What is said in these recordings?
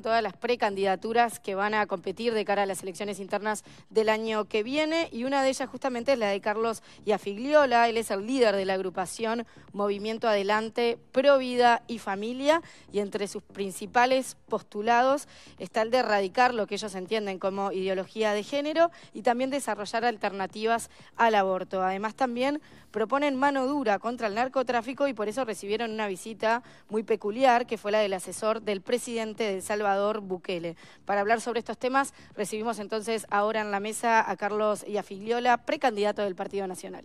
todas las precandidaturas que van a competir de cara a las elecciones internas del año que viene y una de ellas justamente es la de Carlos Yafigliola, él es el líder de la agrupación Movimiento Adelante Pro Vida y Familia y entre sus principales postulados está el de erradicar lo que ellos entienden como ideología de género y también desarrollar alternativas al aborto. Además también proponen mano dura contra el narcotráfico y por eso recibieron una visita muy peculiar que fue la del asesor del presidente del Salvador Bukele. Para hablar sobre estos temas, recibimos entonces ahora en la mesa a Carlos Iafigliola, precandidato del Partido Nacional.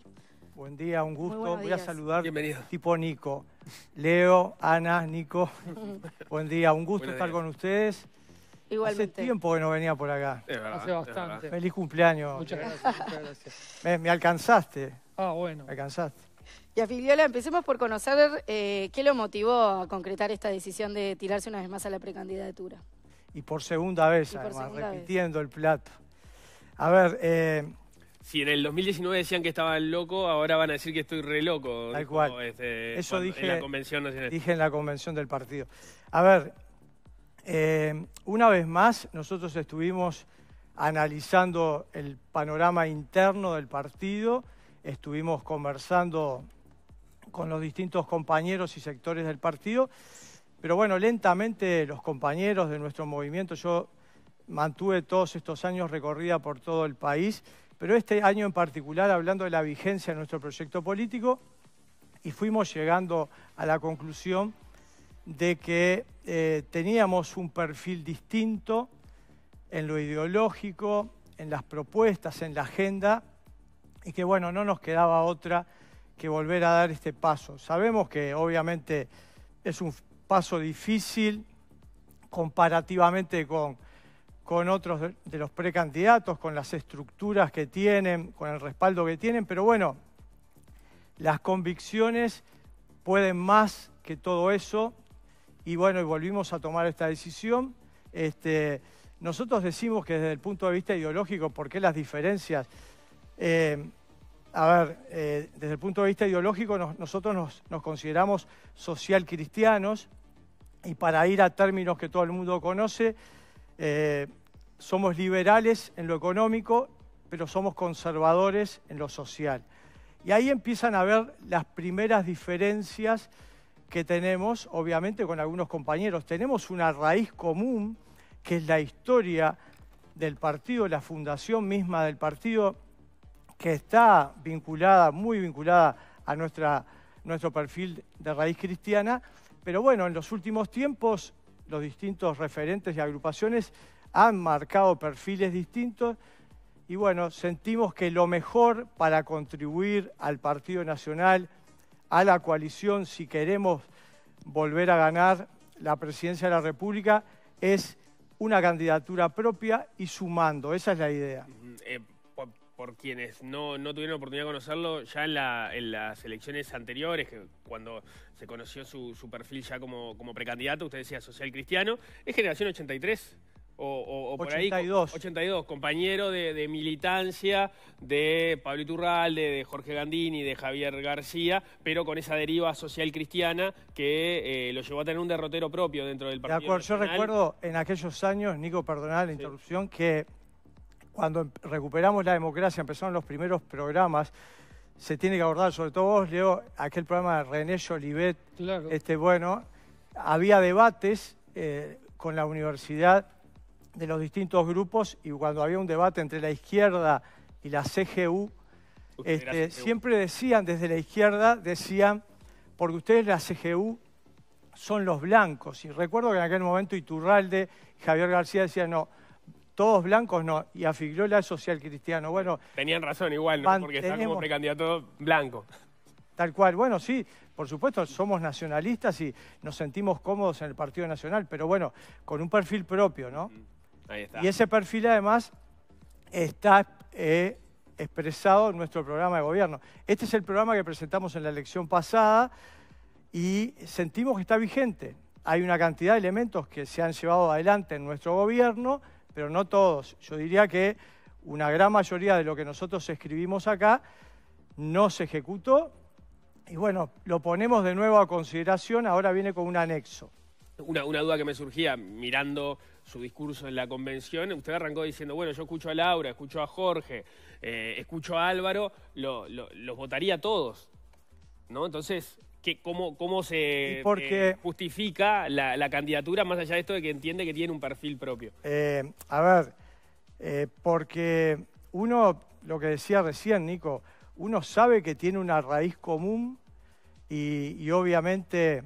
Buen día, un gusto. Voy a saludar Bienvenido. tipo Nico. Leo, Ana, Nico. Buen día, un gusto estar con ustedes. Igualmente. Hace tiempo que no venía por acá. Hace bastante. Feliz cumpleaños. Muchas gracias. Me, me alcanzaste. Ah, bueno. Me alcanzaste. Y empecemos por conocer eh, qué lo motivó a concretar esta decisión de tirarse una vez más a la precandidatura. Y por segunda vez, repitiendo el plato. A ver... Eh, si en el 2019 decían que estaban loco, ahora van a decir que estoy re loco. Tal cual. Este, Eso dije, en la convención dije en la convención del partido. A ver, eh, una vez más nosotros estuvimos analizando el panorama interno del partido, estuvimos conversando con los distintos compañeros y sectores del partido. Pero bueno, lentamente los compañeros de nuestro movimiento, yo mantuve todos estos años recorrida por todo el país, pero este año en particular, hablando de la vigencia de nuestro proyecto político, y fuimos llegando a la conclusión de que eh, teníamos un perfil distinto en lo ideológico, en las propuestas, en la agenda, y que bueno, no nos quedaba otra que volver a dar este paso. Sabemos que obviamente es un paso difícil comparativamente con, con otros de, los precandidatos, con las estructuras que tienen, con el respaldo que tienen, pero bueno, las convicciones pueden más que todo eso y bueno, y volvimos a tomar esta decisión. Este, nosotros decimos que desde el punto de vista ideológico, porque las diferencias? Eh, a ver, eh, desde el punto de vista ideológico nosotros nos, consideramos social cristianos y para ir a términos que todo el mundo conoce, eh, somos liberales en lo económico, pero somos conservadores en lo social. Y ahí empiezan a ver las primeras diferencias que tenemos, obviamente con algunos compañeros. Tenemos una raíz común, que es la historia del partido, la fundación misma del partido que está vinculada, muy vinculada a nuestra, nuestro perfil de raíz cristiana, pero bueno, en los últimos tiempos los distintos referentes y agrupaciones han marcado perfiles distintos y bueno, sentimos que lo mejor para contribuir al Partido Nacional, a la coalición, si queremos volver a ganar la presidencia de la República, es una candidatura propia y sumando, esa es la idea por quienes no, no tuvieron oportunidad de conocerlo, ya en, la, en las elecciones anteriores, que cuando se conoció su, perfil ya como, como precandidato, usted decía social cristiano, es generación 83. O, por ahí. 82. compañero de, militancia de Pablo Iturralde, de Jorge Gandini, de Javier García, pero con esa deriva social cristiana que eh, lo llevó a tener un derrotero propio dentro del partido. De acuerdo, yo recuerdo en aquellos años, Nico, perdonad la interrupción, que cuando em-, recuperamos la democracia, empezaron los primeros programas, se tiene que abordar, sobre todo vos, Leo, aquel programa de René Jolivet, claro. este, bueno, había debates eh, con la universidad de los distintos grupos y cuando había un debate entre la izquierda y la CGU, este, siempre decían, desde la izquierda, decían, porque ustedes la CGU son los blancos. Y recuerdo que en aquel momento Iturralde Javier García decían, no, todos blancos no, y afiguró la social cristiano. Bueno, Tenían razón igual, porque estamos como precandidato blanco. Tal cual, bueno, sí, por supuesto, somos nacionalistas y nos sentimos cómodos en el Partido Nacional, pero bueno, con un perfil propio, ¿no? Ahí está. Y ese perfil además está eh, expresado en nuestro programa de gobierno. Este es el programa que presentamos en la elección pasada y sentimos que está vigente. Hay una cantidad de elementos que se han llevado adelante en nuestro gobierno, pero no todos. Yo diría que una gran mayoría de lo que nosotros escribimos acá no se ejecutó. Y bueno, lo ponemos de nuevo a consideración, ahora viene con un anexo. Una, duda que me surgía mirando su discurso en la convención, usted arrancó diciendo, bueno, yo escucho a Laura, escucho a Jorge, eh, escucho a Álvaro, los votaría todos, ¿no? Entonces, que cómo, se eh, justifica la, candidatura, más allá de esto de que entiende que tiene un perfil propio. Eh, a ver, eh, porque uno, lo que decía recién Nico, uno sabe que tiene una raíz común y, obviamente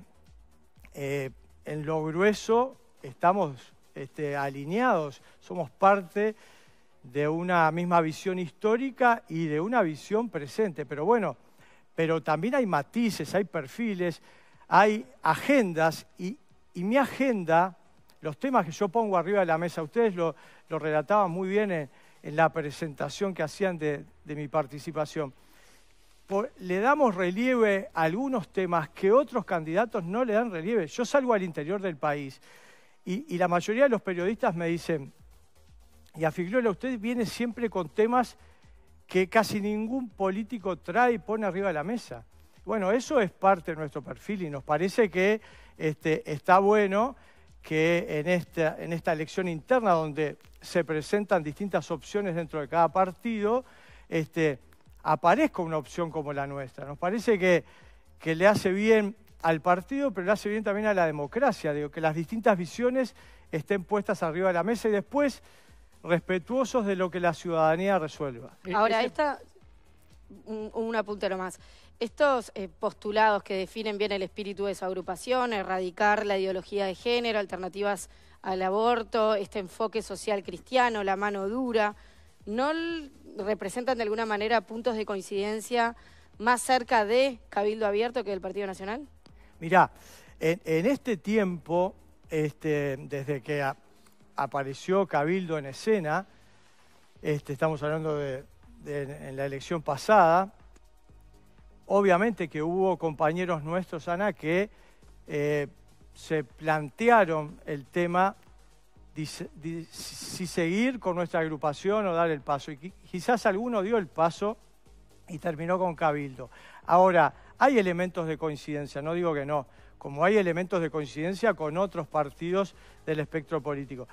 en lo grueso estamos este, alineados, somos parte de una misma visión histórica y de una visión presente. Pero bueno, pero también hay matices, hay perfiles, hay agendas y, mi agenda, los temas que yo pongo arriba de la mesa, ustedes lo, relataban muy bien en, la presentación que hacían de, mi participación. le damos relieve a algunos temas que otros candidatos no le dan relieve. Yo salgo al interior del país y, la mayoría de los periodistas me dicen, y a usted viene siempre con temas que casi ningún político trae y pone arriba de la mesa. Bueno, eso es parte de nuestro perfil y nos parece que este, está bueno que en esta, elección interna donde se presentan distintas opciones dentro de cada partido, este, aparezca una opción como la nuestra. Nos parece que, que, le hace bien al partido, pero le hace bien también a la democracia, digo, que las distintas visiones estén puestas arriba de la mesa y después respetuosos de lo que la ciudadanía resuelva. E, Ahora, esta, un, apunte más. Estos eh, postulados que definen bien el espíritu de su agrupación, erradicar la ideología de género, alternativas al aborto, este enfoque social cristiano, la mano dura, ¿no representan de alguna manera puntos de coincidencia más cerca de Cabildo Abierto que del Partido Nacional? Mirá, en, este tiempo, este, desde que apareció Cabildo en escena, este, estamos hablando de, en la elección pasada, obviamente que hubo compañeros nuestros, Ana, que eh, se plantearon el tema si seguir con nuestra agrupación o dar el paso. Y quizás alguno dio el paso y terminó con Cabildo. Ahora, hay elementos de coincidencia, no digo que no, como hay elementos de coincidencia con otros partidos del espectro político.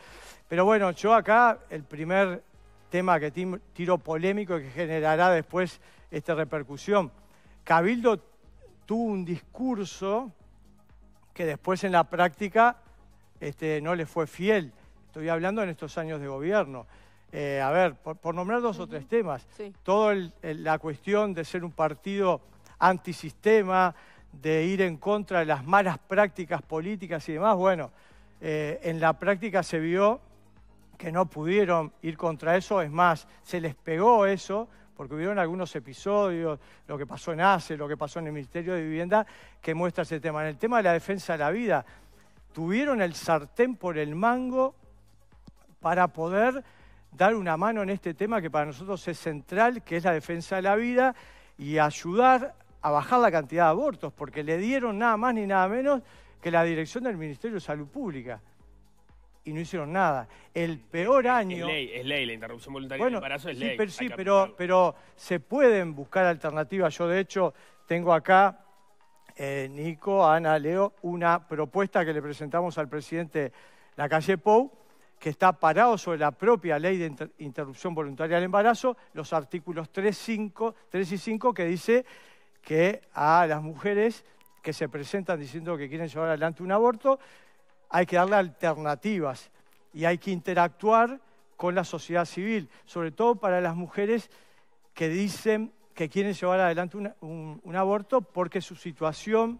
Pero bueno, yo acá el primer tema que tiro polémico y que generará después esta repercusión. Cabildo tuvo un discurso que después en la práctica este, no le fue fiel. Estoy hablando en estos años de gobierno. Eh, a ver, por, nombrar dos o tres temas, Todo toda la cuestión de ser un partido antisistema, de ir en contra de las malas prácticas políticas y demás, bueno, eh, en la práctica se vio que no pudieron ir contra eso, es más, se les pegó eso, porque hubieron algunos episodios, lo que pasó en ACE, lo que pasó en el Ministerio de Vivienda, que muestra ese tema. En el tema de la defensa de la vida, tuvieron el sartén por el mango para poder dar una mano en este tema que para nosotros es central, que es la defensa de la vida, y ayudar a bajar la cantidad de abortos, porque le dieron nada más ni nada menos que la dirección del Ministerio de Salud Pública. Y no hicieron nada. El peor año... Es ley, es ley, la interrupción voluntaria del embarazo es ley. Pero, sí, pero, se pueden buscar alternativas. Yo, de hecho, tengo acá, eh, Nico, Ana, Leo, una propuesta que le presentamos al presidente la calle Pou, que está parado sobre la propia ley de interrupción voluntaria del embarazo, los artículos 3 y 5, que dice que a las mujeres que se presentan diciendo que quieren llevar adelante un aborto, hay que darle alternativas y hay que interactuar con la sociedad civil, sobre todo para las mujeres que dicen que quieren llevar adelante un, aborto porque su situación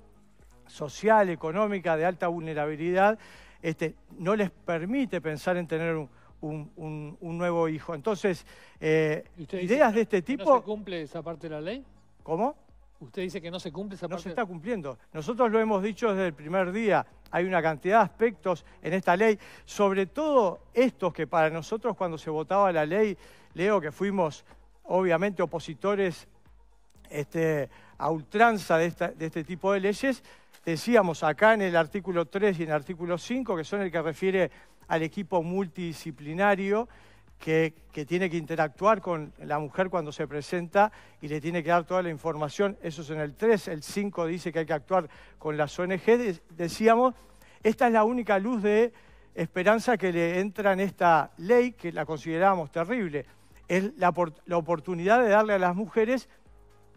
social, económica, de alta vulnerabilidad, este, no les permite pensar en tener un, un, un, nuevo hijo. Entonces, eh, ideas de este tipo... ¿No se cumple esa parte de la ley? ¿Cómo? Usted dice que no se cumple esa No se está cumpliendo. Nosotros lo hemos dicho desde el primer día. Hay una cantidad de aspectos en esta ley, sobre todo estos que para nosotros cuando se votaba la ley, leo que fuimos obviamente opositores este, a ultranza de, de este tipo de leyes, decíamos acá en el artículo 3 y en el artículo 5, que son el que refiere al equipo multidisciplinario, que, tiene que interactuar con la mujer cuando se presenta y le tiene que dar toda la información. Eso es en el 3, el 5 dice que hay que actuar con las ONG. Decíamos, esta es la única luz de esperanza que le entra en esta ley que la considerábamos terrible. Es la, la oportunidad de darle a las mujeres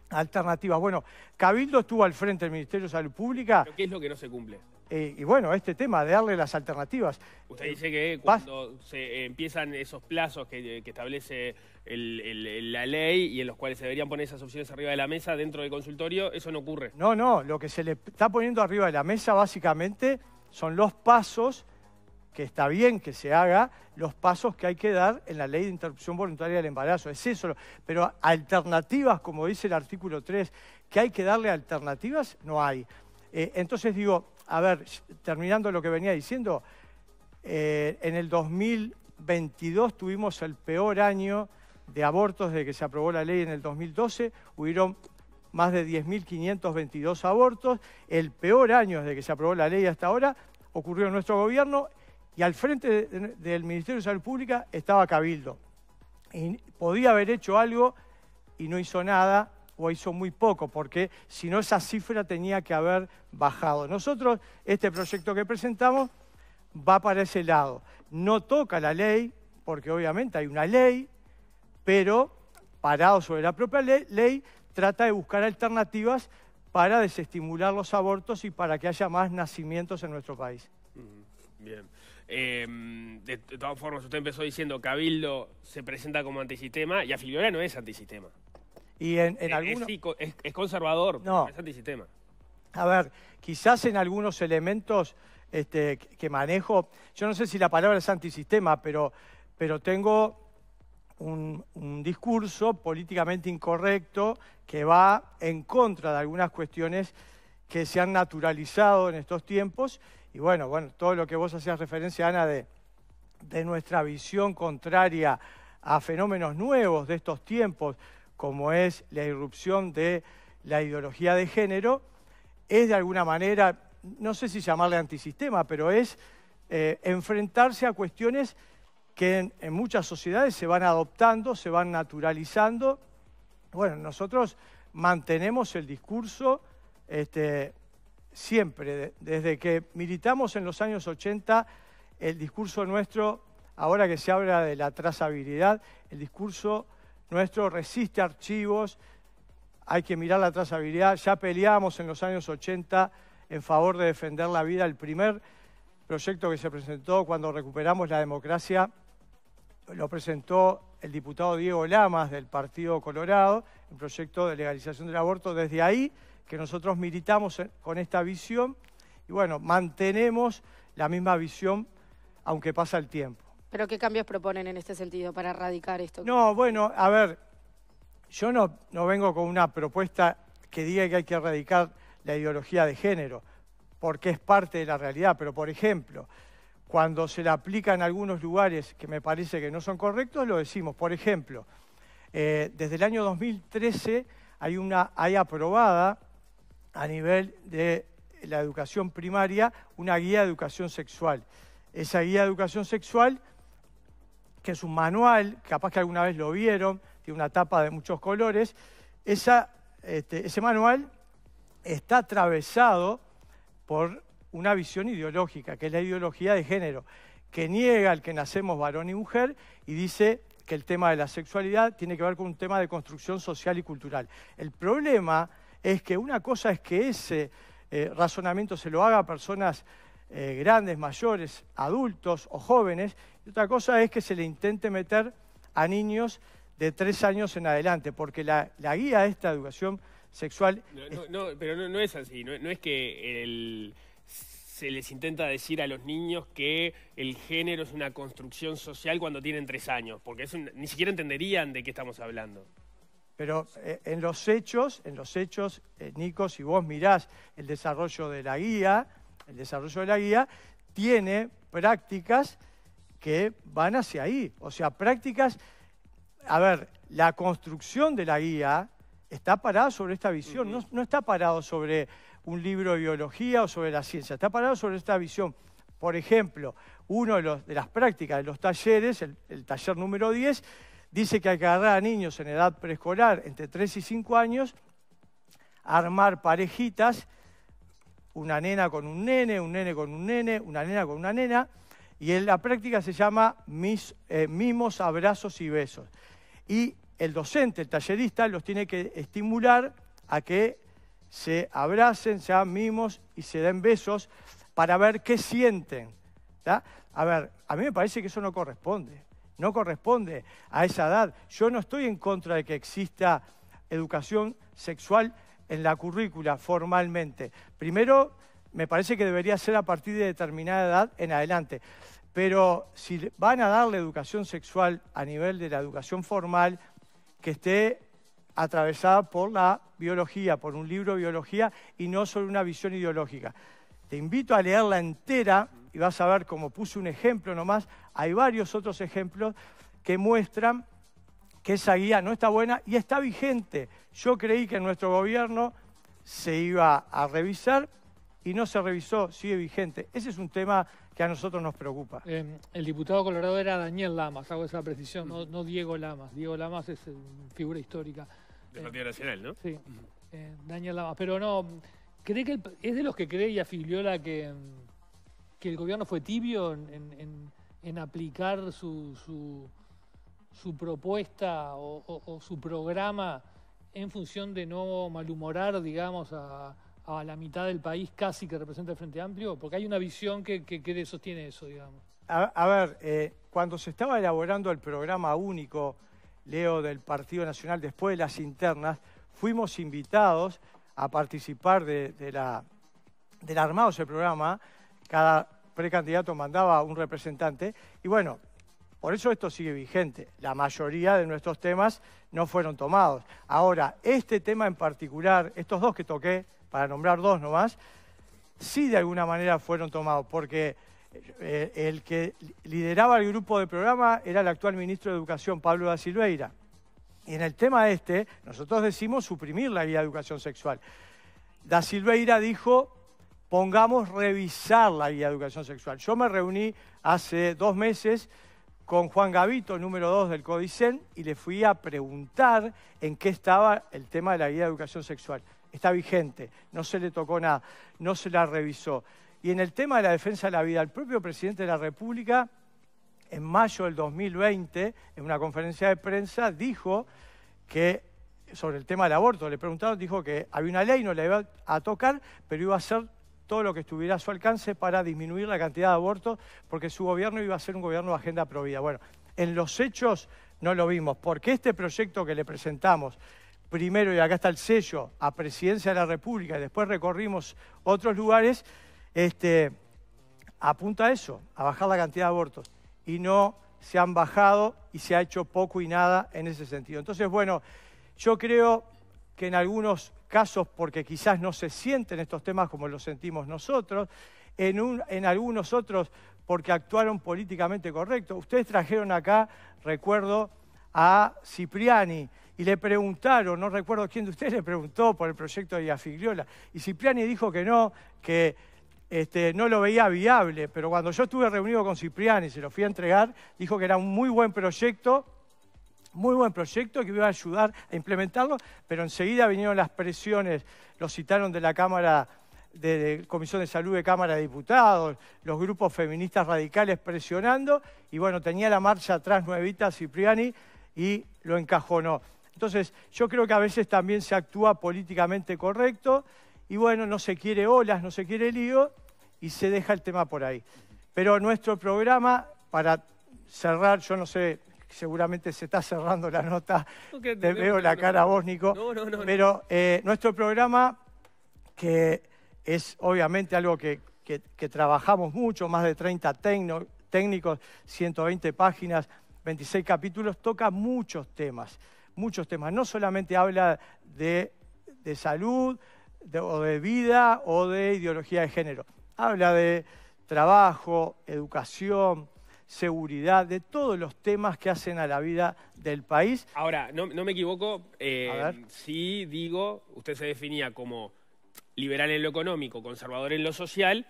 alternativas. Bueno, Cabildo estuvo al frente del Ministerio de Salud Pública. ¿Qué es lo que no se cumple? Eh, y bueno, este tema de darle las alternativas. Usted dice que eh, cuando se empiezan esos plazos que, establece la ley y en los cuales se deberían poner esas opciones arriba de la mesa dentro del consultorio, eso no ocurre. No, no, lo que se le está poniendo arriba de la mesa básicamente son los pasos que está bien que se haga los pasos que hay que dar en la ley de interrupción voluntaria del embarazo. Es eso. Pero alternativas, como dice el artículo 3, que hay que darle alternativas, no hay. Eh, entonces digo, a ver, terminando lo que venía diciendo, eh, en el 2022 tuvimos el peor año de abortos desde que se aprobó la ley en el 2012. Hubieron más de 10.522 abortos. El peor año desde que se aprobó la ley hasta ahora ocurrió en nuestro gobierno y al frente del Ministerio de Salud Pública estaba Cabildo. podía haber hecho algo y no hizo nada o hizo muy poco, porque si no esa cifra tenía que haber bajado. Nosotros, este proyecto que presentamos va para ese lado. No toca la ley, porque obviamente hay una ley, pero parado sobre la propia ley, trata de buscar alternativas para desestimular los abortos y para que haya más nacimientos en nuestro país. Bien. Em, de, todas formas, usted empezó diciendo que Cabildo se presenta como antisistema y Afiliola no es antisistema. Eh, es, conservador, no. es antisistema. A ver, quizás en algunos elementos este, que manejo, yo no sé si la palabra es antisistema, pero, pero tengo un, discurso políticamente incorrecto que va en contra de algunas cuestiones que se han naturalizado en estos tiempos. Y bueno, bueno, todo lo que vos hacías referencia, Ana, de nuestra visión contraria a fenómenos nuevos de estos tiempos, como es la irrupción de la ideología de género, es de alguna manera, no sé si llamarle antisistema, pero es eh, enfrentarse a cuestiones que en, muchas sociedades se van adoptando, se van naturalizando. Bueno, nosotros mantenemos el discurso este, siempre, desde que militamos en los años 80, el discurso nuestro, ahora que se habla de la trazabilidad, el discurso nuestro resiste archivos, hay que mirar la trazabilidad. Ya peleamos en los años 80 en favor de defender la vida. El primer proyecto que se presentó cuando recuperamos la democracia lo presentó el diputado Diego Lamas del Partido Colorado, el proyecto de legalización del aborto. Desde ahí que nosotros militamos con esta visión y bueno, mantenemos la misma visión aunque pasa el tiempo. ¿Pero qué cambios proponen en este sentido para erradicar esto? No, bueno, a ver, yo no, no vengo con una propuesta que diga que hay que erradicar la ideología de género, porque es parte de la realidad, pero por ejemplo, cuando se la aplica en algunos lugares que me parece que no son correctos, lo decimos. Por ejemplo, eh, desde el año 2013 hay, una, hay aprobada a nivel de la educación primaria una guía de educación sexual. Esa guía de educación sexual que es un manual, capaz que alguna vez lo vieron, tiene una tapa de muchos colores. Este, ese manual está atravesado por una visión ideológica, que es la ideología de género, que niega al que nacemos varón y mujer y dice que el tema de la sexualidad tiene que ver con un tema de construcción social y cultural. El problema es que una cosa es que ese eh, razonamiento se lo haga a personas eh, grandes, mayores, adultos o jóvenes. Y otra cosa es que se le intente meter a niños de tres años en adelante, porque la, guía de esta educación sexual... pero no, es así, no, es que se les intenta decir a los niños que el género es una construcción social cuando tienen tres años, porque ni siquiera entenderían de qué estamos hablando. Pero eh, en los hechos, en los hechos, eh, Nico si vos mirás el desarrollo de la guía, el desarrollo de la guía, tiene prácticas que van hacia ahí. O sea, prácticas, a ver, la construcción de la guía está parada sobre esta visión, no, está parado sobre un libro de biología o sobre la ciencia, está parado sobre esta visión. Por ejemplo, uno de, las prácticas de los talleres, el, el taller número 10, dice que hay que agarrar a niños en edad preescolar, entre 3 y 5 años, armar parejitas una nena con un nene, un nene con un nene, una nena con una nena, y en la práctica se llama mis, eh, mimos, abrazos y besos. Y el docente, el tallerista, los tiene que estimular a que se abracen, se hagan mimos y se den besos para ver qué sienten. A ver, a mí me parece que eso no corresponde, no corresponde a esa edad. Yo no estoy en contra de que exista educación sexual en la currícula formalmente. Primero, me parece que debería ser a partir de determinada edad en adelante. Pero si van a dar la educación sexual a nivel de la educación formal, que esté atravesada por la biología, por un libro de biología y no solo una visión ideológica. Te invito a leerla entera y vas a ver, como puse un ejemplo nomás, hay varios otros ejemplos que muestran que esa guía no está buena y está vigente. Yo creí que nuestro gobierno se iba a revisar y no se revisó, sigue vigente. Ese es un tema que a nosotros nos preocupa. Eh, el diputado colorado era Daniel Lamas, hago esa precisión, no, no Diego Lamas. Diego Lamas es figura histórica. De Partido Nacional, ¿no? Sí, eh, Daniel Lamas. Pero no, ¿cree que es de los que cree y afiliola que, que el gobierno fue tibio en, aplicar su, su, propuesta o su programa? en función de no malhumorar, digamos, a, la mitad del país casi que representa el Frente Amplio? Porque hay una visión que, que, sostiene eso, digamos. A, ver, eh, cuando se estaba elaborando el programa único, Leo, del Partido Nacional después de las internas, fuimos invitados a participar de, la, del armado ese programa. Cada precandidato mandaba un representante. Y bueno, por eso esto sigue vigente. La mayoría de nuestros temas no fueron tomados. Ahora, este tema en particular, estos dos que toqué, para nombrar dos nomás, sí de alguna manera fueron tomados, porque eh, el que lideraba el grupo de programa era el actual ministro de Educación, Pablo da Silveira. Y en el tema este, nosotros decimos suprimir la guía de educación sexual. Da Silveira dijo, pongamos revisar la guía de educación sexual. Yo me reuní hace dos meses con Juan Gavito, número 2 del Codicen, y le fui a preguntar en qué estaba el tema de la vida de educación sexual. Está vigente, no se le tocó nada, no se la revisó. Y en el tema de la defensa de la vida, el propio presidente de la República, en mayo del 2020, en una conferencia de prensa, dijo que sobre el tema del aborto, le preguntaron, dijo que había una ley, no la iba a tocar, pero iba a ser todo lo que estuviera a su alcance para disminuir la cantidad de abortos, porque su gobierno iba a ser un gobierno de agenda prohibida. Bueno, en los hechos no lo vimos, porque este proyecto que le presentamos, primero, y acá está el sello, a Presidencia de la República, y después recorrimos otros lugares, este, apunta a eso, a bajar la cantidad de abortos. Y no se han bajado y se ha hecho poco y nada en ese sentido. Entonces, bueno, yo creo que en algunos casos porque quizás no se sienten estos temas como los sentimos nosotros, en, un, en algunos otros porque actuaron políticamente correcto. Ustedes trajeron acá, recuerdo, a Cipriani y le preguntaron, no recuerdo quién de ustedes le preguntó por el proyecto de Iafigliola, y Cipriani dijo que no, que este, no lo veía viable, pero cuando yo estuve reunido con Cipriani y se lo fui a entregar, dijo que era un muy buen proyecto muy buen proyecto que iba a ayudar a implementarlo, pero enseguida vinieron las presiones, lo citaron de la Cámara de, Comisión de Salud de Cámara de Diputados, los grupos feministas radicales presionando, y bueno, tenía la marcha atrás nuevita Cipriani y lo encajonó. Entonces, yo creo que a veces también se actúa políticamente correcto, y bueno, no se quiere olas, no se quiere lío, y se deja el tema por ahí. Pero nuestro programa, para cerrar, yo no sé seguramente se está cerrando la nota, te veo la cara a pero eh, nuestro programa, que es obviamente algo que, trabajamos mucho, más de 30 técnicos, 120 páginas, 26 capítulos, toca muchos temas, muchos temas. No solamente habla de, salud o de vida o de ideología de género, habla de trabajo, educación, seguridad, de todos los temas que hacen a la vida del país. Ahora, no, me equivoco, eh, sí digo, usted se definía como liberal en lo económico, conservador en lo social,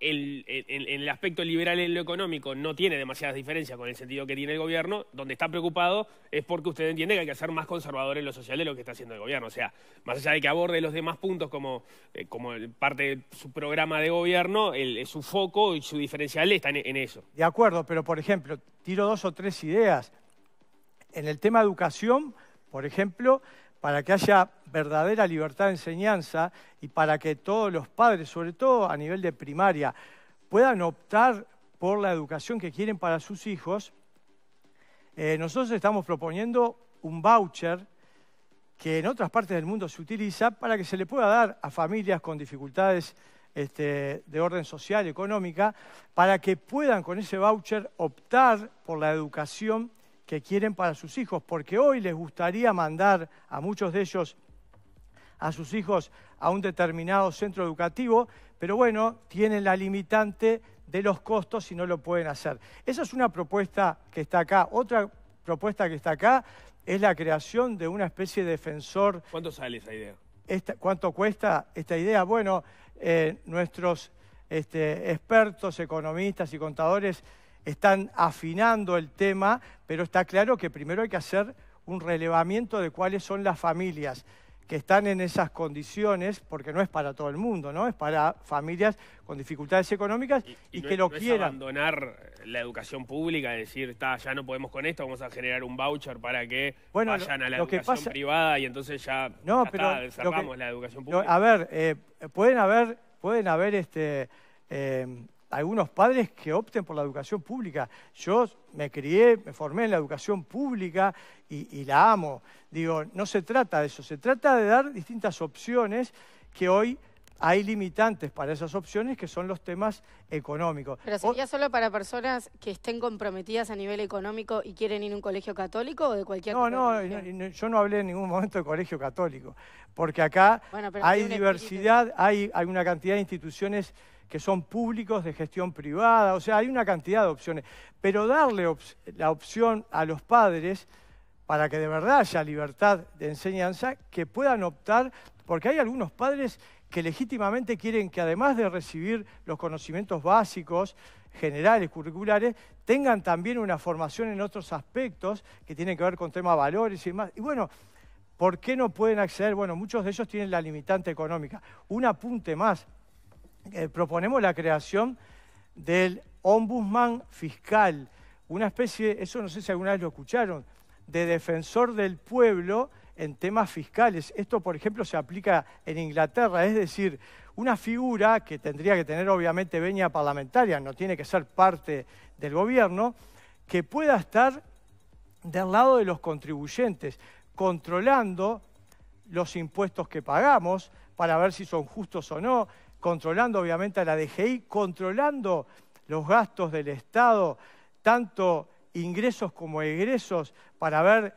en, el aspecto liberal en lo económico no tiene demasiadas diferencias con el sentido que tiene el gobierno, donde está preocupado es porque usted entiende que hay que ser más conservador en lo social de lo que está haciendo el gobierno. O sea, más allá de que aborde los demás puntos como, eh, parte de su programa de gobierno, su foco y su diferencial están en, en eso. De acuerdo, pero por ejemplo, tiro dos o tres ideas. En el tema educación, por ejemplo, para que haya verdadera libertad de enseñanza y para que todos los padres, sobre todo a nivel de primaria, puedan optar por la educación que quieren para sus hijos, eh, nosotros estamos proponiendo un voucher que en otras partes del mundo se utiliza para que se le pueda dar a familias con dificultades este, de orden social, y económica, para que puedan con ese voucher optar por la educación que quieren para sus hijos, porque hoy les gustaría mandar a muchos de ellos a sus hijos a un determinado centro educativo, pero bueno, tienen la limitante de los costos y no lo pueden hacer. Esa es una propuesta que está acá. Otra propuesta que está acá es la creación de una especie de defensor. ¿Cuánto sale esa idea? ¿Cuánto cuesta esta idea? Bueno, eh, nuestros este, expertos, economistas y contadores están afinando el tema, pero está claro que primero hay que hacer un relevamiento de cuáles son las familias que están en esas condiciones, porque no es para todo el mundo, ¿no? Es para familias con dificultades económicas y, que lo no quieran. Es abandonar la educación pública, decir, ya no podemos con esto, vamos a generar un voucher para que vayan a la educación privada y entonces ya, no, la educación pública. a ver, eh, pueden haber, pueden haber este, eh, algunos padres que opten por la educación pública. Yo me crié, me formé en la educación pública y, la amo. Digo, no se trata de eso, se trata de dar distintas opciones que hoy hay limitantes para esas opciones que son los temas económicos. ¿Pero sería solo para personas que estén comprometidas a nivel económico y quieren ir a un colegio católico o de cualquier No, no, no, yo no hablé en ningún momento de colegio católico, porque acá hay diversidad, hay una cantidad de instituciones que son públicos de gestión privada, o sea, hay una cantidad de opciones. Pero darle la opción a los padres para que de verdad haya libertad de enseñanza, que puedan optar, porque hay algunos padres que legítimamente quieren que además de recibir los conocimientos básicos, generales, curriculares, tengan también una formación en otros aspectos que tienen que ver con temas valores y demás. Y bueno, ¿por qué no pueden acceder? Bueno, muchos de ellos tienen la limitante económica. Un apunte más, eh, proponemos la creación del ombudsman fiscal, una especie, eso no sé si alguna vez lo escucharon, de defensor del pueblo en temas fiscales. Esto, por ejemplo, se aplica en Inglaterra, es decir, una figura que tendría que tener obviamente veña parlamentaria, no tiene que ser parte del gobierno, que pueda estar del lado de los contribuyentes, controlando los impuestos que pagamos para ver si son justos o no, controlando obviamente a la DGI, controlando los gastos del Estado, tanto ingresos como egresos, para ver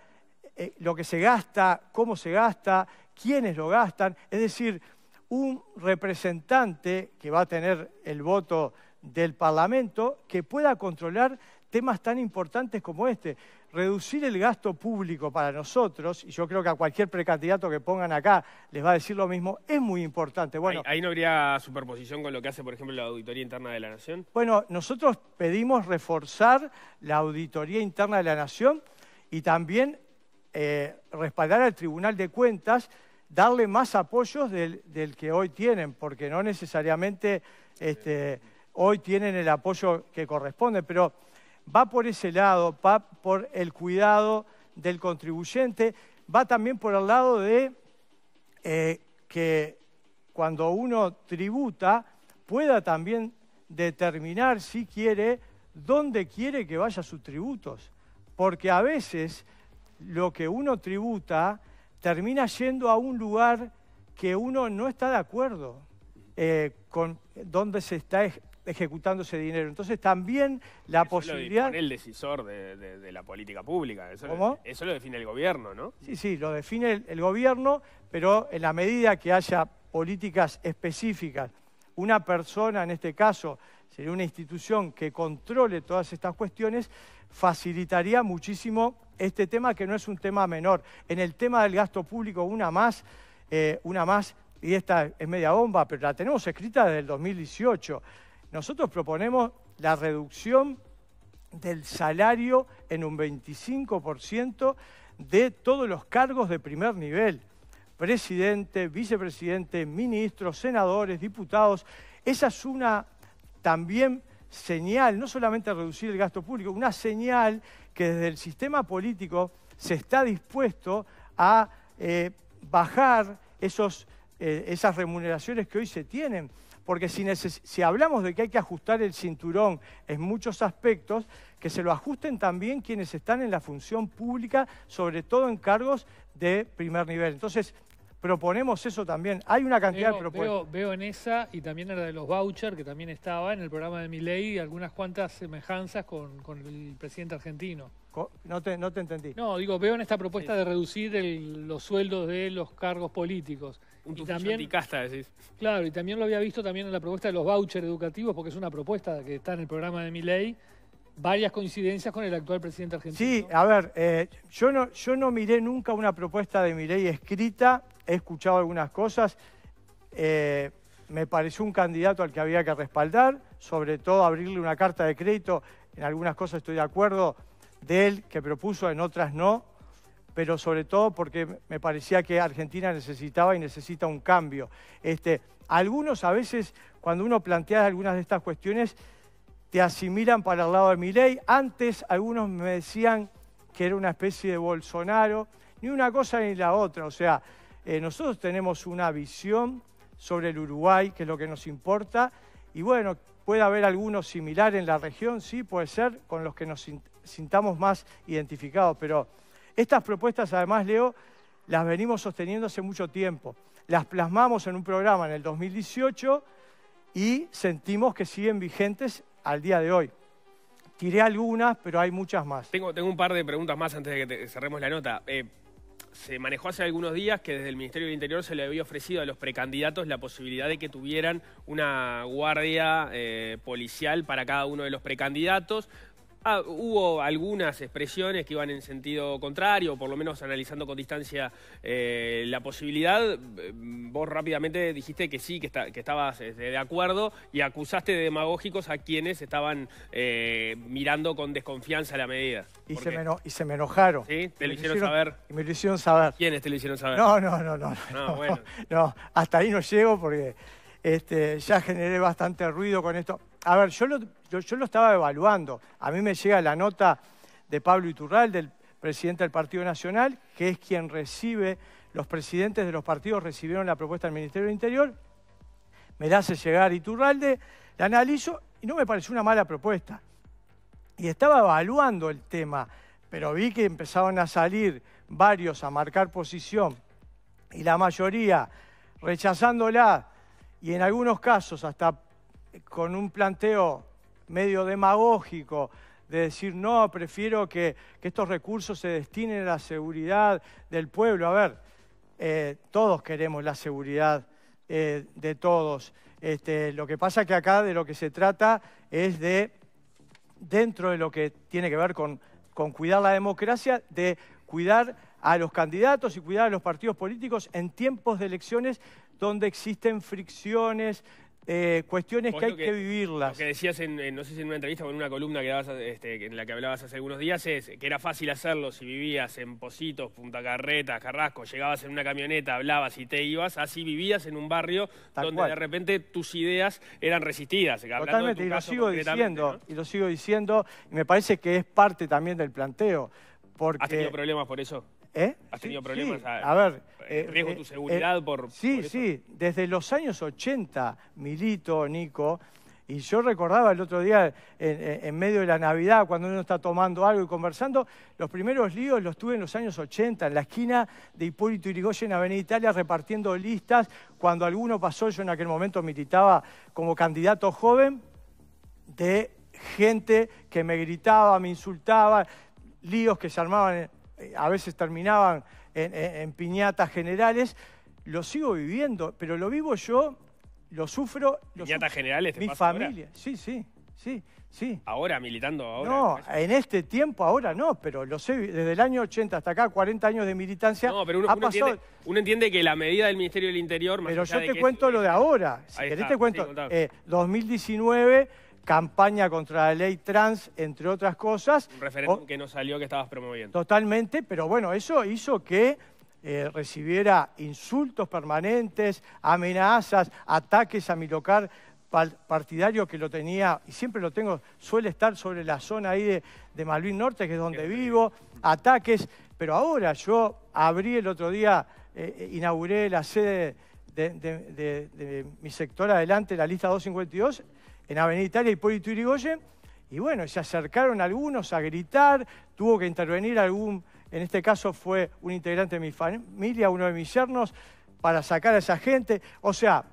eh, lo que se gasta, cómo se gasta, quiénes lo gastan. Es decir, un representante que va a tener el voto del Parlamento que pueda controlar temas tan importantes como este. Reducir el gasto público para nosotros, y yo creo que a cualquier precandidato que pongan acá les va a decir lo mismo, es muy importante. ahí, no habría superposición con lo que hace, por ejemplo, la Auditoría Interna de la Nación. Bueno, nosotros pedimos reforzar la Auditoría Interna de la Nación y también eh, respaldar al Tribunal de Cuentas, darle más apoyos del, que hoy tienen, porque no necesariamente este, hoy tienen el apoyo que corresponde, pero va por ese lado, va por el cuidado del contribuyente, va también por el lado de eh, que cuando uno tributa pueda también determinar si quiere, dónde quiere que vaya sus tributos. Porque a veces lo que uno tributa termina yendo a un lugar que uno no está de acuerdo eh, con donde se está ejecutándose dinero. Entonces también la posibilidad... el decisor de, la política pública, eso, ¿Cómo? Lo, define el gobierno, ¿no? Sí, sí, lo define el, gobierno, pero en la medida que haya políticas específicas, una persona, en este caso, sería una institución que controle todas estas cuestiones, facilitaría muchísimo este tema que no es un tema menor. En el tema del gasto público, una más, eh, una más, y esta es media bomba, pero la tenemos escrita desde el 2018. Nosotros proponemos la reducción del salario en un 25% de todos los cargos de primer nivel. Presidente, vicepresidente, ministros, senadores, diputados. Esa es una también señal, no solamente reducir el gasto público, una señal que desde el sistema político se está dispuesto a eh, bajar eh, esas remuneraciones que hoy se tienen. Porque si, si hablamos de que hay que ajustar el cinturón en muchos aspectos, que se lo ajusten también quienes están en la función pública, sobre todo en cargos de primer nivel. Entonces, proponemos eso también. Hay una cantidad de propuestas. Veo, en esa y también en la de los vouchers, que también estaba en el programa de mi ley, algunas cuantas semejanzas con, el presidente argentino. No te, no te entendí. No, digo, veo en esta propuesta de reducir los sueldos de los cargos políticos. Un y también, decís. Claro, y también lo había visto también en la propuesta de los vouchers educativos, porque es una propuesta que está en el programa de mi ley, varias coincidencias con el actual presidente argentino. Sí, a ver, eh, yo, no, yo no miré nunca una propuesta de mi ley escrita he escuchado algunas cosas. Eh, me pareció un candidato al que había que respaldar, sobre todo abrirle una carta de crédito. En algunas cosas estoy de acuerdo de él que propuso, en otras no, pero sobre todo porque me parecía que Argentina necesitaba y necesita un cambio. Este, algunos a veces, cuando uno plantea algunas de estas cuestiones, te asimilan para el lado de mi ley. Antes algunos me decían que era una especie de Bolsonaro, ni una cosa ni la otra, o sea, eh, nosotros tenemos una visión sobre el Uruguay, que es lo que nos importa, y bueno, puede haber algunos similares en la región, sí, puede ser, con los que nos sintamos más identificados, pero estas propuestas, además, Leo, las venimos sosteniendo hace mucho tiempo. Las plasmamos en un programa en el 2018 y sentimos que siguen vigentes al día de hoy. Tiré algunas, pero hay muchas más. Tengo, tengo un par de preguntas más antes de que cerremos la nota. Eh, se manejó hace algunos días que desde el Ministerio del Interior se le había ofrecido a los precandidatos la posibilidad de que tuvieran una guardia eh, policial para cada uno de los precandidatos. Ah, hubo algunas expresiones que iban en sentido contrario, por lo menos analizando con distancia eh, la posibilidad. Mm, vos rápidamente dijiste que sí, que, estabas este, de acuerdo y acusaste de demagógicos a quienes estaban eh, mirando con desconfianza la medida. Y se, me, y se, enojaron. Sí, te lo, hicieron, saber. me hicieron saber. ¿Quiénes te lo hicieron saber? No, no, no, ah, no. bueno. no hasta ahí no llego porque este, ya generé bastante ruido con esto a ver, yo lo, yo, lo estaba evaluando. A mí me llega la nota de Pablo Iturralde, del presidente del Partido Nacional, que es quien recibe, los presidentes de los partidos recibieron la propuesta del Ministerio del Interior, me la hace llegar Iturralde, la analizo y no me pareció una mala propuesta. Y estaba evaluando el tema, pero vi que empezaban a salir varios a marcar posición y la mayoría rechazándola y en algunos casos hasta con un planteo medio demagógico de decir, no, prefiero que, estos recursos se destinen a la seguridad del pueblo. A ver, eh, todos queremos la seguridad eh, de todos. Este, lo que pasa es que acá de lo que se trata es de, dentro de lo que tiene que ver con, con cuidar la democracia, de cuidar a los candidatos y cuidar a los partidos políticos en tiempos de elecciones donde existen fricciones, eh, cuestiones que hay que, vivirlas. Lo que decías, en, no sé si en una entrevista o en una columna este, que en la que hablabas hace algunos días, es que era fácil hacerlo si vivías en Positos, Punta carreta Carrasco, llegabas en una camioneta, hablabas y te ibas, así vivías en un barrio donde de repente tus ideas eran resistidas. Totalmente, y lo sigo diciendo, y lo sigo diciendo, y me parece que es parte también del planteo. Porque... ¿Has tenido problemas por eso? ¿Eh? ¿Has tenido problemas? Ah, A, ver. Eh, ¿Riesgo eh, tu eh, seguridad por.? Sí, sí. Desde los años 80, Milito, Nico. Y yo recordaba el otro día, en, medio de la Navidad, cuando uno está tomando algo y conversando, los primeros líos los tuve en los años 80, en la esquina de Hipólito Yrigoyen, Avenida Italia, repartiendo listas. Cuando alguno pasó, yo en aquel momento militaba como candidato joven, de gente que me gritaba, me insultaba, líos que se armaban a veces terminaban en, piñatas generales, lo sigo viviendo, pero lo vivo yo, lo sufro. ¿Piñatas generales Mi familia, sí, sí, sí, sí. ¿Ahora, militando ahora? No, en este tiempo ahora no, pero lo sé, desde el año 80 hasta acá, 40 años de militancia. No, pero uno, entiende, que la medida del Ministerio del Interior... pero yo te cuento lo de ahora, te cuento, 2019 campaña contra la ley trans, entre otras cosas. Un referéndum que no salió que estabas promoviendo. Totalmente, pero bueno, eso hizo que eh, recibiera insultos permanentes, amenazas, ataques a mi local partidario que lo tenía, y siempre lo tengo, suele estar sobre la zona ahí de, Malvin Norte, que es donde vivo, ataques. Pero ahora yo abrí el otro día, eh, eh, inauguré la sede de mi sector adelante, la lista 252, en Avenida Italia, Hipólito Irigoyen, y bueno, se acercaron algunos a gritar, tuvo que intervenir algún, en este caso fue un integrante de mi familia, uno de mis yernos, para sacar a esa gente. O sea,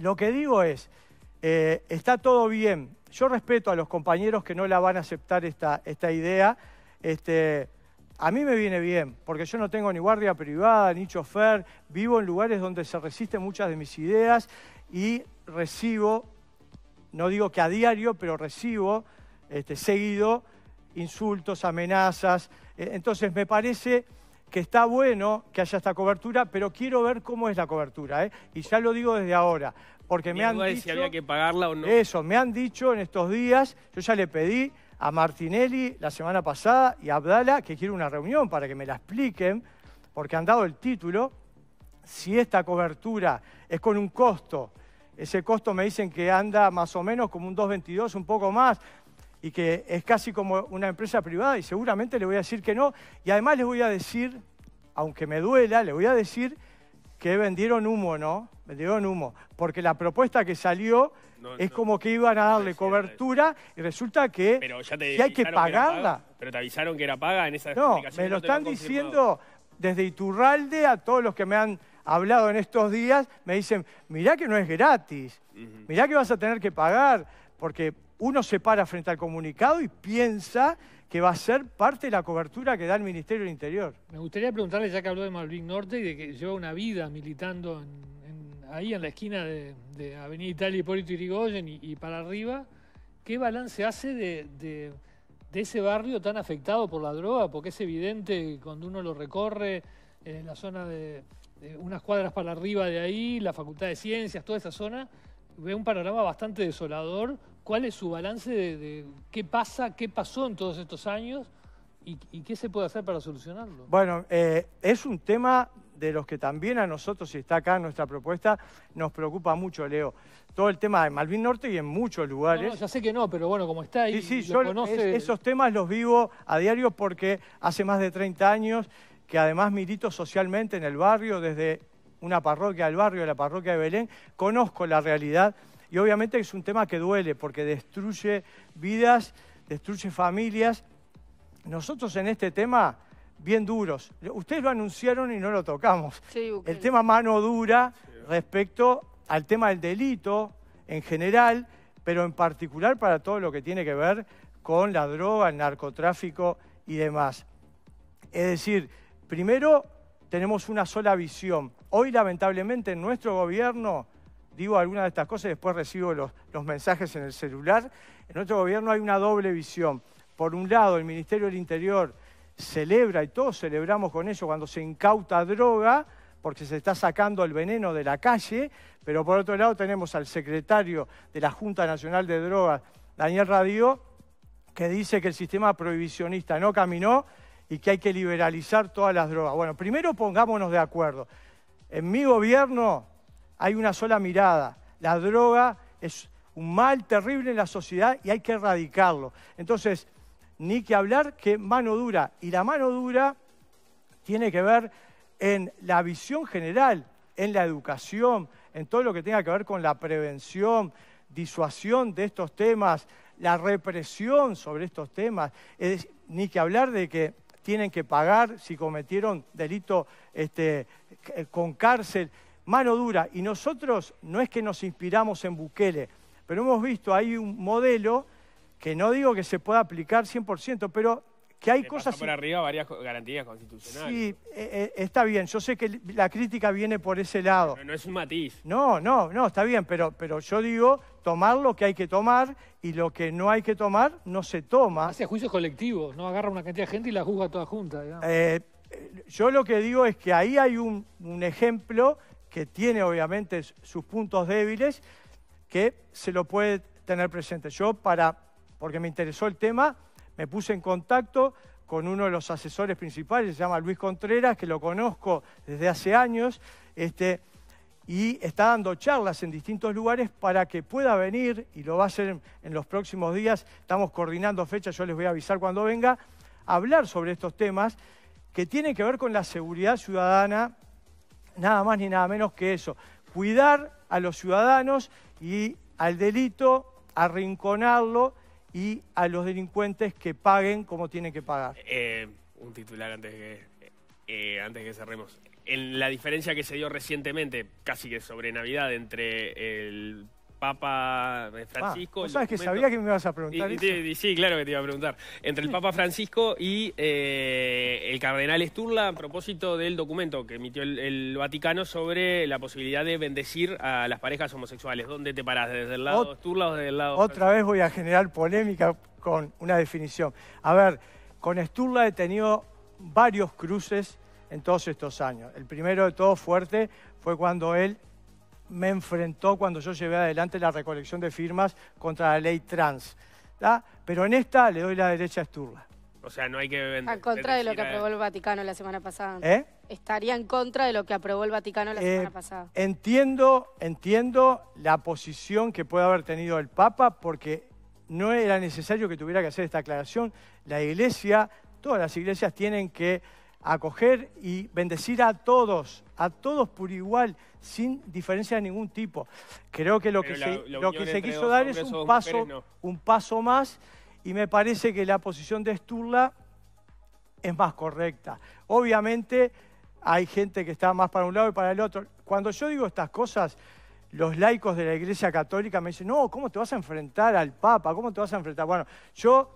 lo que digo es, eh, está todo bien. Yo respeto a los compañeros que no la van a aceptar esta, esta idea. Este, a mí me viene bien, porque yo no tengo ni guardia privada, ni chofer, vivo en lugares donde se resisten muchas de mis ideas y recibo no digo que a diario, pero recibo este, seguido insultos, amenazas. Eh, entonces me parece que está bueno que haya esta cobertura, pero quiero ver cómo es la cobertura. ¿eh? Y ya lo digo desde ahora, porque me han dicho... Si había que pagarla o no. Eso, me han dicho en estos días, yo ya le pedí a Martinelli la semana pasada y a Abdala que quiero una reunión para que me la expliquen, porque han dado el título, si esta cobertura es con un costo ese costo me dicen que anda más o menos como un 2,22, un poco más, y que es casi como una empresa privada y seguramente le voy a decir que no. Y además les voy a decir, aunque me duela, le voy a decir que vendieron humo, ¿no? Vendieron humo, porque la propuesta que salió es como que iban a darle cobertura y resulta que, hay que pagarla. pero te avisaron que era paga en esa No, me lo están diciendo desde Iturralde a todos los que me han hablado en estos días me dicen, mirá que no es gratis, mirá que vas a tener que pagar, porque uno se para frente al comunicado y piensa que va a ser parte de la cobertura que da el Ministerio del Interior. Me gustaría preguntarle, ya que habló de Malvin Norte y de que lleva una vida militando ahí en la esquina de, Avenida Italia Hipólito y y, y, para arriba, ¿qué balance hace de, de, ese barrio tan afectado por la droga? Porque es evidente cuando uno lo recorre en eh, la zona de, eh, unas cuadras para arriba de ahí, la Facultad de Ciencias, toda esa zona, ve un panorama bastante desolador. ¿Cuál es su balance de, qué pasa, qué pasó en todos estos años y, qué se puede hacer para solucionarlo? Bueno, eh, es un tema de los que también a nosotros, si está acá nuestra propuesta, nos preocupa mucho, Leo. Todo el tema de Malvin Norte y en muchos lugares. ya sé que no, pero bueno, como está ahí, conoce... esos temas los vivo a diario porque hace más de 30 años que además milito socialmente en el barrio, desde una parroquia al barrio, de la parroquia de Belén, conozco la realidad y obviamente es un tema que duele porque destruye vidas, destruye familias. Nosotros en este tema, bien duros, ustedes lo anunciaron y no lo tocamos. El tema mano dura respecto al tema del delito en general, pero en particular para todo lo que tiene que ver con la droga, el narcotráfico y demás. Es decir, Primero, tenemos una sola visión. Hoy, lamentablemente, en nuestro gobierno, digo algunas de estas cosas y después recibo los, los mensajes en el celular, en nuestro gobierno hay una doble visión. Por un lado, el Ministerio del Interior celebra, y todos celebramos con eso cuando se incauta droga, porque se está sacando el veneno de la calle, pero por otro lado tenemos al secretario de la Junta Nacional de Drogas, Daniel Radio, que dice que el sistema prohibicionista no caminó y que hay que liberalizar todas las drogas. Bueno, primero pongámonos de acuerdo. En mi gobierno hay una sola mirada. La droga es un mal terrible en la sociedad y hay que erradicarlo. Entonces, ni que hablar que mano dura. Y la mano dura tiene que ver en la visión general, en la educación, en todo lo que tenga que ver con la prevención, disuasión de estos temas, la represión sobre estos temas. Es, ni que hablar de que tienen que pagar si cometieron delito este, eh, con cárcel, mano dura. Y nosotros no es que nos inspiramos en Bukele, pero hemos visto hay un modelo que no digo que se pueda aplicar 100%, pero que hay cosas... por arriba varias garantías constitucionales. Sí, eh, eh, está bien, yo sé que la crítica viene por ese lado. Pero no es un matiz. No, no, no, está bien, pero, pero yo digo tomar lo que hay que tomar y lo que no hay que tomar no se toma. Hace juicios colectivos, no agarra una cantidad de gente y la juzga toda junta. Eh, yo lo que digo es que ahí hay un, un ejemplo que tiene obviamente sus puntos débiles que se lo puede tener presente. Yo para, porque me interesó el tema, me puse en contacto con uno de los asesores principales, se llama Luis Contreras, que lo conozco desde hace años, este, y está dando charlas en distintos lugares para que pueda venir, y lo va a hacer en, en los próximos días, estamos coordinando fechas, yo les voy a avisar cuando venga, a hablar sobre estos temas que tienen que ver con la seguridad ciudadana, nada más ni nada menos que eso, cuidar a los ciudadanos y al delito, arrinconarlo y a los delincuentes que paguen como tienen que pagar. Eh, un titular antes que, eh, antes que cerremos. En la diferencia que se dio recientemente, casi que sobre Navidad, entre el Papa eh, Francisco. Ah, ¿Sabes que sabía que me ibas a preguntar? sí, claro que te iba a preguntar. Entre el Papa Francisco y eh, el Cardenal esturla a propósito del documento que emitió el, Vaticano sobre la posibilidad de bendecir a las parejas homosexuales. ¿Dónde te parás? ¿Desde el lado Sturla o desde el lado.? Otra vez voy a generar polémica con una definición. A ver, con esturla he tenido varios cruces en todos estos años. El primero de todos fuerte fue cuando él me enfrentó cuando yo llevé adelante la recolección de firmas contra la ley trans. Pero en esta le doy la derecha a Sturla. O sea, no hay que... Vender, en contra de lo que aprobó el Vaticano la semana pasada. ¿Eh? Estaría en contra de lo que aprobó el Vaticano la eh, semana pasada. Entiendo, entiendo la posición que puede haber tenido el Papa porque no era necesario que tuviera que hacer esta aclaración. La Iglesia, todas las iglesias tienen que acoger y bendecir a todos, a todos por igual, sin diferencia de ningún tipo. Creo que lo que se, lo que se quiso dar es un paso, un paso más y me parece que la posición de Sturla es más correcta. Obviamente hay gente que está más para un lado y para el otro. Cuando yo digo estas cosas, los laicos de la Iglesia Católica me dicen, no, ¿cómo te vas a enfrentar al Papa? ¿Cómo te vas a enfrentar? Bueno, yo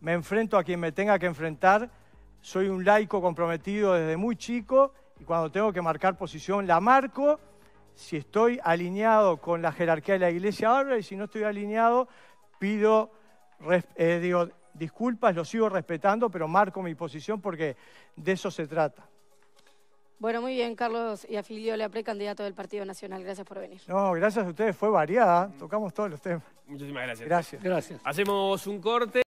me enfrento a quien me tenga que enfrentar soy un laico comprometido desde muy chico y cuando tengo que marcar posición la marco. Si estoy alineado con la jerarquía de la iglesia ahora y si no estoy alineado, pido eh, digo, disculpas, lo sigo respetando, pero marco mi posición porque de eso se trata. Bueno, muy bien, Carlos y afilio a precandidato del Partido Nacional. Gracias por venir. No, gracias a ustedes, fue variada, ¿eh? tocamos todos los temas. Muchísimas gracias. Gracias. Gracias. Hacemos un corte.